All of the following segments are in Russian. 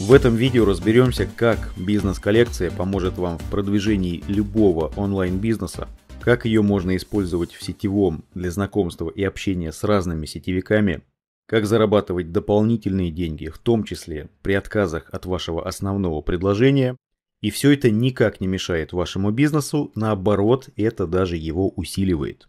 В этом видео разберемся, как бизнес-коллекция поможет вам в продвижении любого онлайн-бизнеса, как ее можно использовать в сетевом для знакомства и общения с разными сетевиками, как зарабатывать дополнительные деньги, в том числе при отказах от вашего основного предложения, и все это никак не мешает вашему бизнесу, наоборот, это даже его усиливает.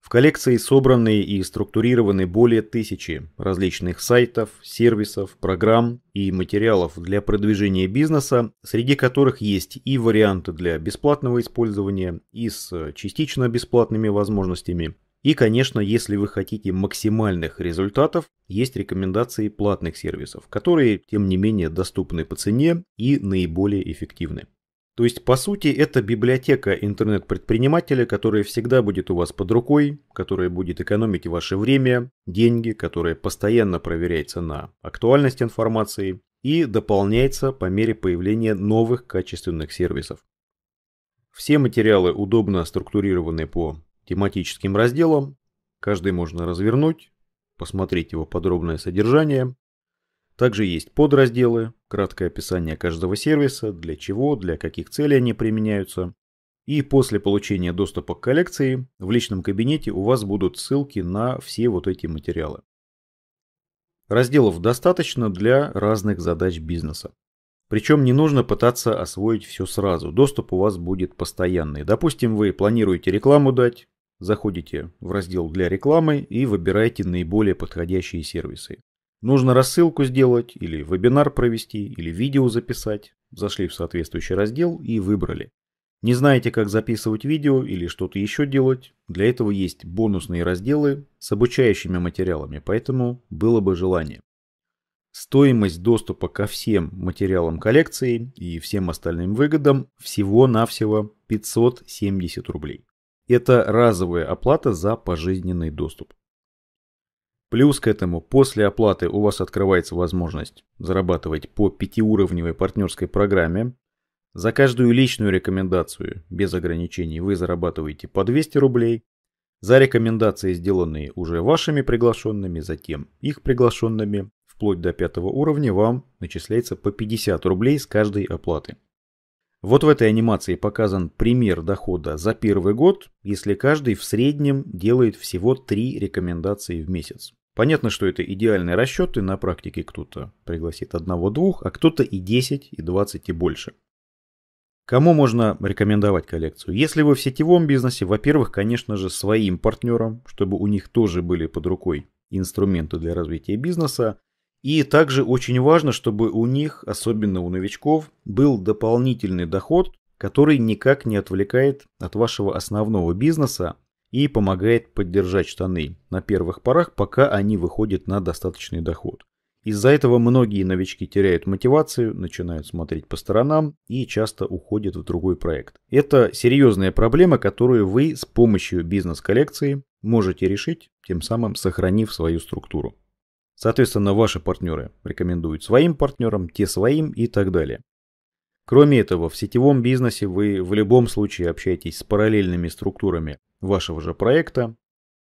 В коллекции собраны и структурированы более тысячи различных сайтов, сервисов, программ и материалов для продвижения бизнеса, среди которых есть и варианты для бесплатного использования, и с частично бесплатными возможностями. И, конечно, если вы хотите максимальных результатов, есть рекомендации платных сервисов, которые, тем не менее, доступны по цене и наиболее эффективны. То есть, по сути, это библиотека интернет-предпринимателя, которая всегда будет у вас под рукой, которая будет экономить ваше время, деньги, которая постоянно проверяется на актуальность информации и дополняется по мере появления новых качественных сервисов. Все материалы удобно структурированы по тематическим разделам, каждый можно развернуть, посмотреть его подробное содержание. Также есть подразделы, краткое описание каждого сервиса, для чего, для каких целей они применяются. И после получения доступа к коллекции в личном кабинете у вас будут ссылки на все вот эти материалы. Разделов достаточно для разных задач бизнеса. Причем не нужно пытаться освоить все сразу. Доступ у вас будет постоянный. Допустим, вы планируете рекламу дать, заходите в раздел для рекламы и выбираете наиболее подходящие сервисы. Нужно рассылку сделать, или вебинар провести, или видео записать. Зашли в соответствующий раздел и выбрали. Не знаете, как записывать видео или что-то еще делать? Для этого есть бонусные разделы с обучающими материалами, поэтому было бы желание. Стоимость доступа ко всем материалам коллекции и всем остальным выгодам всего-навсего 570 рублей. Это разовая оплата за пожизненный доступ. Плюс к этому, после оплаты у вас открывается возможность зарабатывать по пятиуровневой партнерской программе. За каждую личную рекомендацию без ограничений вы зарабатываете по 200 рублей. За рекомендации, сделанные уже вашими приглашенными, затем их приглашенными, вплоть до пятого уровня вам начисляется по 50 рублей с каждой оплаты. Вот в этой анимации показан пример дохода за первый год, если каждый в среднем делает всего 3 рекомендации в месяц. Понятно, что это идеальные расчеты, на практике кто-то пригласит одного-двух, а кто-то и 10, и 20, и больше. Кому можно рекомендовать коллекцию? Если вы в сетевом бизнесе, во-первых, конечно же, своим партнерам, чтобы у них тоже были под рукой инструменты для развития бизнеса. И также очень важно, чтобы у них, особенно у новичков, был дополнительный доход, который никак не отвлекает от вашего основного бизнеса, и помогает поддержать штаны на первых порах, пока они выходят на достаточный доход. Из-за этого многие новички теряют мотивацию, начинают смотреть по сторонам и часто уходят в другой проект. Это серьезная проблема, которую вы с помощью бизнес-коллекции можете решить, тем самым сохранив свою структуру. Соответственно, ваши партнеры рекомендуют своим партнерам, те своим и так далее. Кроме этого, в сетевом бизнесе вы в любом случае общаетесь с параллельными структурами вашего же проекта,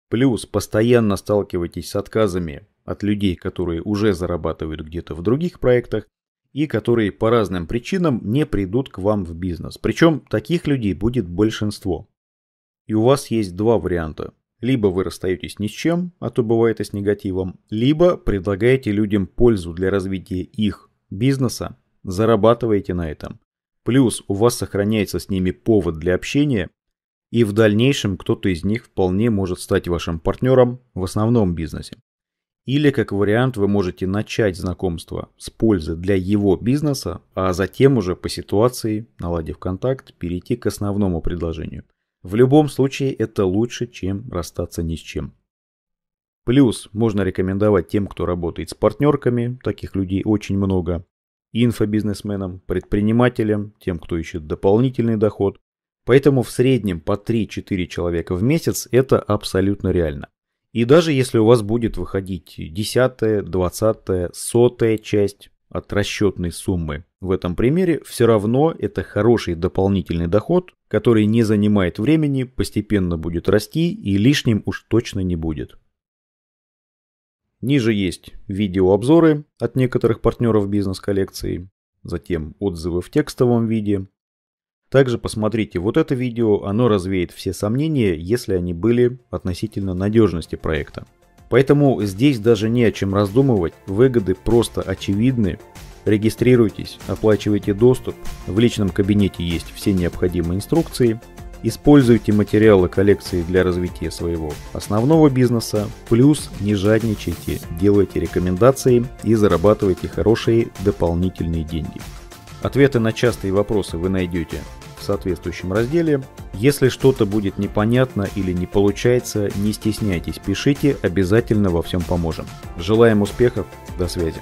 плюс постоянно сталкиваетесь с отказами от людей, которые уже зарабатывают где-то в других проектах и которые по разным причинам не придут к вам в бизнес. Причем таких людей будет большинство. И у вас есть два варианта. Либо вы расстаетесь ни с чем, а то бывает и с негативом, либо предлагаете людям пользу для развития их бизнеса, зарабатываете на этом. Плюс у вас сохраняется с ними повод для общения, и в дальнейшем кто-то из них вполне может стать вашим партнером в основном бизнесе. Или, как вариант, вы можете начать знакомство с пользы для его бизнеса, а затем уже по ситуации, наладив контакт, перейти к основному предложению. В любом случае это лучше, чем расстаться ни с чем. Плюс можно рекомендовать тем, кто работает с партнерками, таких людей очень много, инфобизнесменам, предпринимателям, тем, кто ищет дополнительный доход, Поэтому в среднем по 3-4 человека в месяц это абсолютно реально. И даже если у вас будет выходить 10, 20, 100 часть от расчетной суммы, в этом примере все равно это хороший дополнительный доход, который не занимает времени, постепенно будет расти и лишним уж точно не будет. Ниже есть видеообзоры от некоторых партнеров бизнес-коллекции, затем отзывы в текстовом виде, также посмотрите вот это видео, оно развеет все сомнения, если они были относительно надежности проекта. Поэтому здесь даже не о чем раздумывать, выгоды просто очевидны. Регистрируйтесь, оплачивайте доступ, в личном кабинете есть все необходимые инструкции, используйте материалы коллекции для развития своего основного бизнеса, плюс не жадничайте, делайте рекомендации и зарабатывайте хорошие дополнительные деньги. Ответы на частые вопросы вы найдете в соответствующем разделе. Если что-то будет непонятно или не получается, не стесняйтесь, пишите, обязательно во всем поможем. Желаем успехов, до связи.